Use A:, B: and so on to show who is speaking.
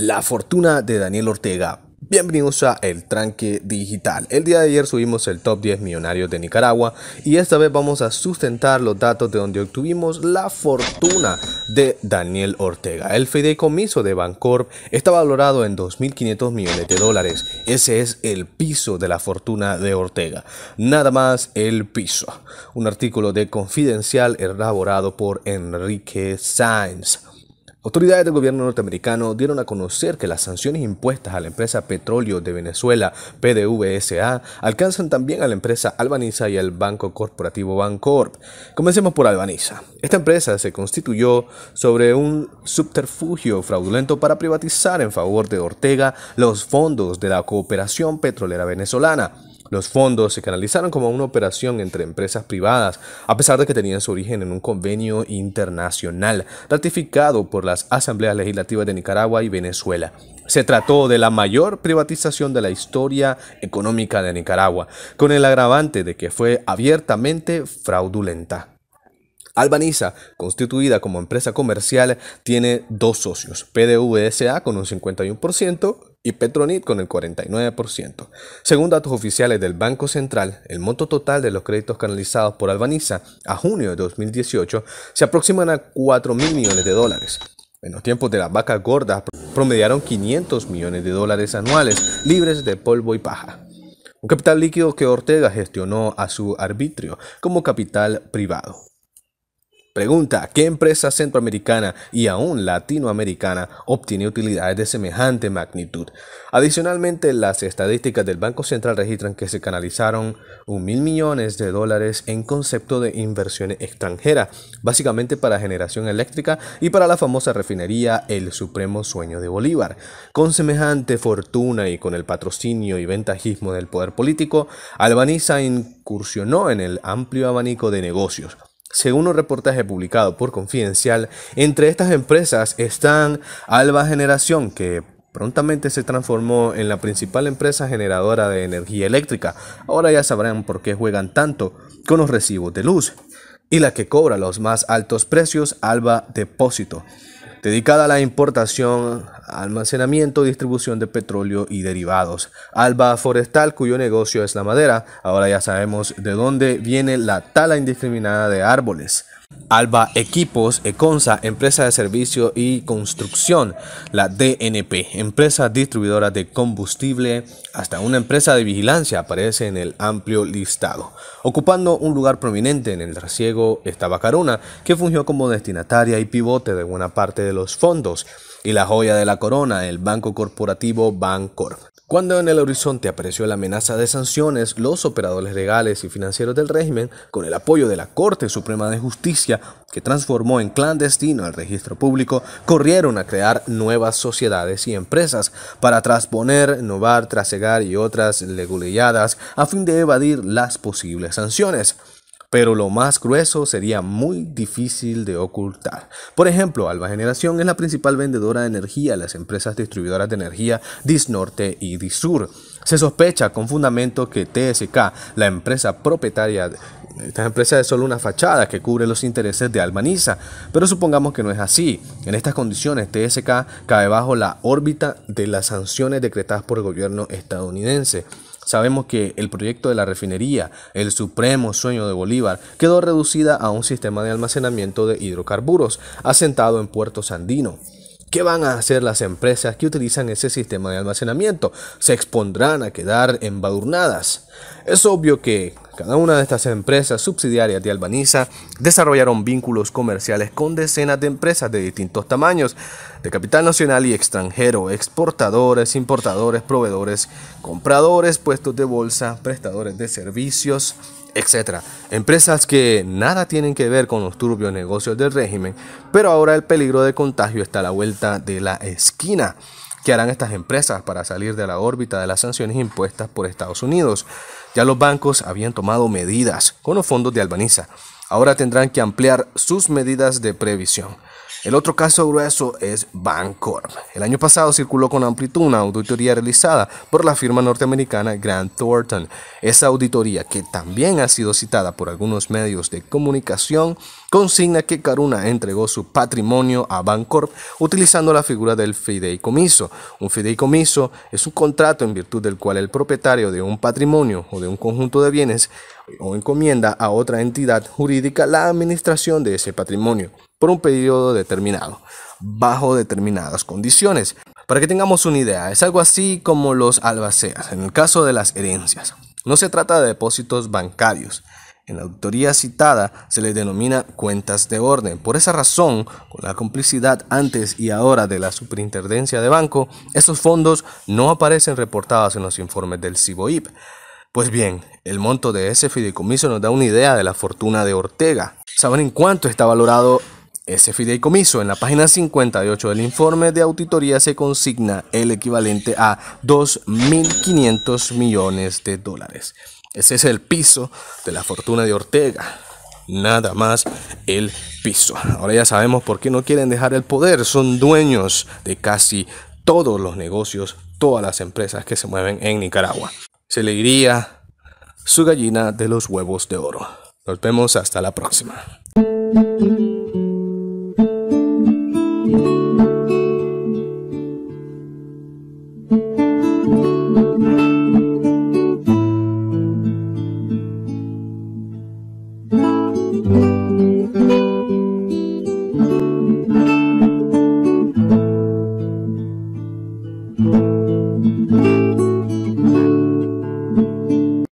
A: La fortuna de Daniel Ortega. Bienvenidos a El Tranque Digital. El día de ayer subimos el top 10 millonarios de Nicaragua y esta vez vamos a sustentar los datos de donde obtuvimos la fortuna de Daniel Ortega. El fideicomiso de Bancorp está valorado en 2.500 millones de dólares. Ese es el piso de la fortuna de Ortega. Nada más el piso. Un artículo de Confidencial elaborado por Enrique Sainz. Autoridades del gobierno norteamericano dieron a conocer que las sanciones impuestas a la empresa Petróleo de Venezuela, PDVSA, alcanzan también a la empresa Albaniza y al banco corporativo Bancorp. Comencemos por Albaniza. Esta empresa se constituyó sobre un subterfugio fraudulento para privatizar en favor de Ortega los fondos de la cooperación petrolera venezolana. Los fondos se canalizaron como una operación entre empresas privadas, a pesar de que tenían su origen en un convenio internacional ratificado por las asambleas legislativas de Nicaragua y Venezuela. Se trató de la mayor privatización de la historia económica de Nicaragua, con el agravante de que fue abiertamente fraudulenta. Albaniza, constituida como empresa comercial, tiene dos socios, PDVSA con un 51% y Petronit con el 49%. Según datos oficiales del Banco Central, el monto total de los créditos canalizados por Albaniza a junio de 2018 se aproximan a 4 mil millones de dólares. En los tiempos de la vaca gordas promediaron 500 millones de dólares anuales libres de polvo y paja. Un capital líquido que Ortega gestionó a su arbitrio como capital privado. Pregunta, ¿qué empresa centroamericana y aún latinoamericana obtiene utilidades de semejante magnitud? Adicionalmente, las estadísticas del Banco Central registran que se canalizaron 1.000 mil millones de dólares en concepto de inversión extranjera, básicamente para generación eléctrica y para la famosa refinería El Supremo Sueño de Bolívar. Con semejante fortuna y con el patrocinio y ventajismo del poder político, Albaniza incursionó en el amplio abanico de negocios según un reportaje publicado por Confidencial, entre estas empresas están Alba Generación, que prontamente se transformó en la principal empresa generadora de energía eléctrica. Ahora ya sabrán por qué juegan tanto con los recibos de luz. Y la que cobra los más altos precios, Alba Depósito dedicada a la importación, almacenamiento, distribución de petróleo y derivados. Alba Forestal, cuyo negocio es la madera, ahora ya sabemos de dónde viene la tala indiscriminada de árboles. Alba Equipos, Econsa, empresa de servicio y construcción, la DNP, empresa distribuidora de combustible, hasta una empresa de vigilancia aparece en el amplio listado. Ocupando un lugar prominente en el trasiego estaba Caruna, que fungió como destinataria y pivote de buena parte de los fondos, y la joya de la corona, el banco corporativo Bancorp. Cuando en el horizonte apareció la amenaza de sanciones, los operadores legales y financieros del régimen, con el apoyo de la Corte Suprema de Justicia, que transformó en clandestino el registro público, corrieron a crear nuevas sociedades y empresas para transponer, novar, trasegar y otras leguleyadas a fin de evadir las posibles sanciones pero lo más grueso sería muy difícil de ocultar. Por ejemplo, Alba Generación es la principal vendedora de energía a las empresas distribuidoras de energía Disnorte y Disur. Se sospecha con fundamento que TSK, la empresa propietaria de estas empresas, es solo una fachada que cubre los intereses de Almaniza. pero supongamos que no es así. En estas condiciones, TSK cae bajo la órbita de las sanciones decretadas por el gobierno estadounidense. Sabemos que el proyecto de la refinería, el supremo sueño de Bolívar, quedó reducida a un sistema de almacenamiento de hidrocarburos asentado en Puerto Sandino. ¿Qué van a hacer las empresas que utilizan ese sistema de almacenamiento? Se expondrán a quedar embadurnadas. Es obvio que cada una de estas empresas subsidiarias de Albaniza desarrollaron vínculos comerciales con decenas de empresas de distintos tamaños, de capital nacional y extranjero, exportadores, importadores, proveedores, compradores, puestos de bolsa, prestadores de servicios, etc. Empresas que nada tienen que ver con los turbios negocios del régimen, pero ahora el peligro de contagio está a la vuelta de la esquina. ¿Qué harán estas empresas para salir de la órbita de las sanciones impuestas por Estados Unidos? Ya los bancos habían tomado medidas con los fondos de Albaniza. Ahora tendrán que ampliar sus medidas de previsión. El otro caso grueso es Bancorp. El año pasado circuló con amplitud una auditoría realizada por la firma norteamericana Grant Thornton. Esa auditoría, que también ha sido citada por algunos medios de comunicación, consigna que Caruna entregó su patrimonio a Bancorp utilizando la figura del fideicomiso. Un fideicomiso es un contrato en virtud del cual el propietario de un patrimonio o de un conjunto de bienes o encomienda a otra entidad jurídica la administración de ese patrimonio por un periodo determinado, bajo determinadas condiciones. Para que tengamos una idea, es algo así como los albaceas en el caso de las herencias. No se trata de depósitos bancarios, en la auditoría citada se les denomina cuentas de orden. Por esa razón, con la complicidad antes y ahora de la superintendencia de banco, estos fondos no aparecen reportados en los informes del CIBOIP. Pues bien, el monto de ese fideicomiso nos da una idea de la fortuna de Ortega. ¿Saben en cuánto está valorado ese fideicomiso? En la página 58 del informe de auditoría se consigna el equivalente a 2.500 millones de dólares. Ese es el piso de la fortuna de Ortega. Nada más el piso. Ahora ya sabemos por qué no quieren dejar el poder. Son dueños de casi todos los negocios, todas las empresas que se mueven en Nicaragua. Se le iría su gallina de los huevos de oro. Nos vemos hasta la próxima.